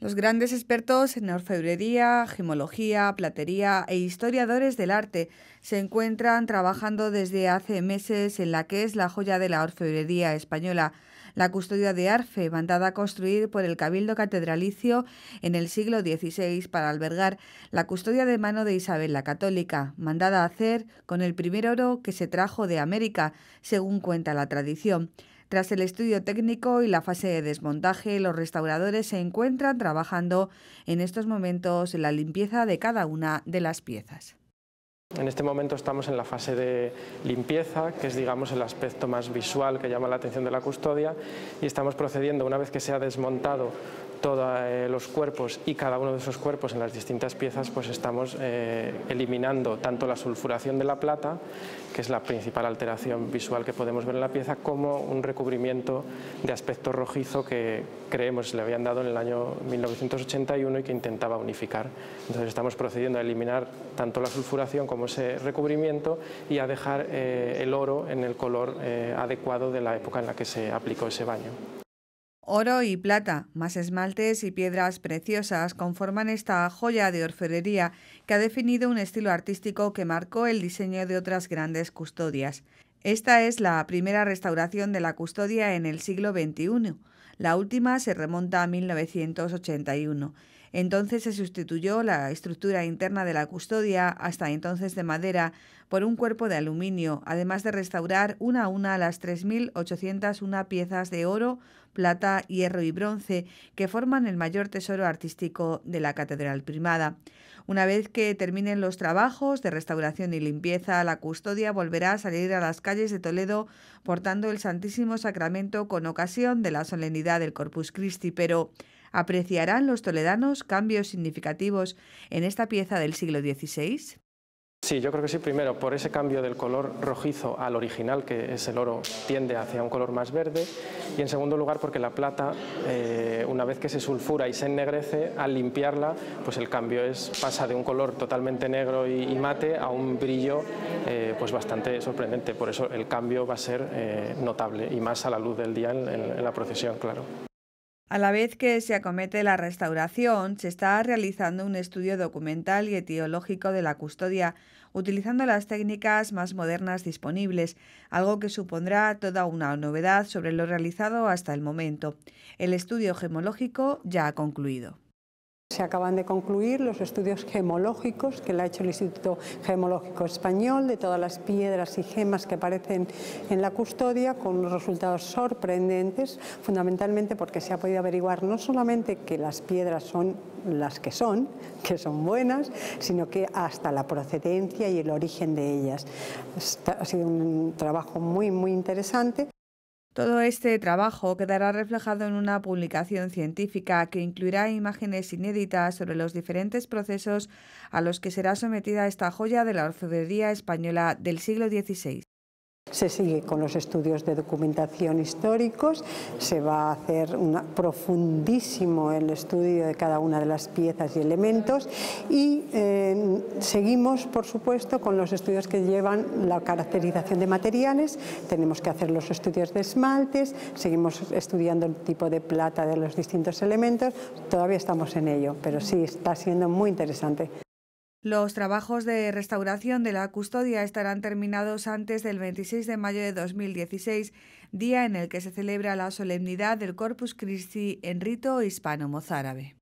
Los grandes expertos en orfebrería, gemología, platería e historiadores del arte se encuentran trabajando desde hace meses en la que es la joya de la orfebrería española, la custodia de Arfe, mandada a construir por el Cabildo Catedralicio en el siglo XVI para albergar la custodia de mano de Isabel la Católica, mandada a hacer con el primer oro que se trajo de América, según cuenta la tradición. Tras el estudio técnico y la fase de desmontaje, los restauradores se encuentran trabajando en estos momentos en la limpieza de cada una de las piezas. En este momento estamos en la fase de limpieza, que es digamos el aspecto más visual que llama la atención de la custodia, y estamos procediendo, una vez que se ha desmontado todos eh, los cuerpos y cada uno de esos cuerpos en las distintas piezas, pues estamos eh, eliminando tanto la sulfuración de la plata, que es la principal alteración visual que podemos ver en la pieza, como un recubrimiento de aspecto rojizo que creemos le habían dado en el año 1981 y que intentaba unificar. Entonces estamos procediendo a eliminar tanto la sulfuración como ese recubrimiento y a dejar eh, el oro en el color adecuado de la época en la que se aplicó ese baño. Oro y plata, más esmaltes y piedras preciosas conforman esta joya de orfebrería que ha definido un estilo artístico que marcó el diseño de otras grandes custodias. Esta es la primera restauración de la custodia en el siglo XXI. La última se remonta a 1981. Entonces se sustituyó la estructura interna de la custodia, hasta entonces de madera, por un cuerpo de aluminio, además de restaurar una a una las 3.801 piezas de oro, plata, hierro y bronce, que forman el mayor tesoro artístico de la Catedral Primada. Una vez que terminen los trabajos de restauración y limpieza, la custodia volverá a salir a las calles de Toledo portando el Santísimo Sacramento con ocasión de la solemnidad del Corpus Christi, pero ¿apreciarán los toledanos cambios significativos en esta pieza del siglo XVI? Sí, yo creo que sí, primero por ese cambio del color rojizo al original, que es el oro, tiende hacia un color más verde, y en segundo lugar porque la plata, eh, una vez que se sulfura y se ennegrece, al limpiarla, pues el cambio es, pasa de un color totalmente negro y, mate a un brillo eh, pues bastante sorprendente, por eso el cambio va a ser eh, notable, y más a la luz del día en la procesión, claro. A la vez que se acomete la restauración, se está realizando un estudio documental y etiológico de la custodia, utilizando las técnicas más modernas disponibles, algo que supondrá toda una novedad sobre lo realizado hasta el momento. El estudio gemológico ya ha concluido se acaban de concluir los estudios gemológicos que le ha hecho el Instituto Gemológico Español de todas las piedras y gemas que aparecen en la custodia con unos resultados sorprendentes, fundamentalmente porque se ha podido averiguar no solamente que las piedras son las que son, que son buenas, sino que hasta la procedencia y el origen de ellas. Ha sido un trabajo muy, muy interesante. Todo este trabajo quedará reflejado en una publicación científica que incluirá imágenes inéditas sobre los diferentes procesos a los que será sometida esta joya de la orfebrería española del siglo XVI. Se sigue con los estudios de documentación históricos, se va a hacer profundísimo el estudio de cada una de las piezas y elementos y eh, seguimos, por supuesto, con los estudios que llevan la caracterización de materiales, tenemos que hacer los estudios de esmaltes, seguimos estudiando el tipo de plata de los distintos elementos, todavía estamos en ello, pero sí está siendo muy interesante. Los trabajos de restauración de la custodia estarán terminados antes del 26 de mayo de 2016, día en el que se celebra la solemnidad del Corpus Christi en rito hispano-mozárabe.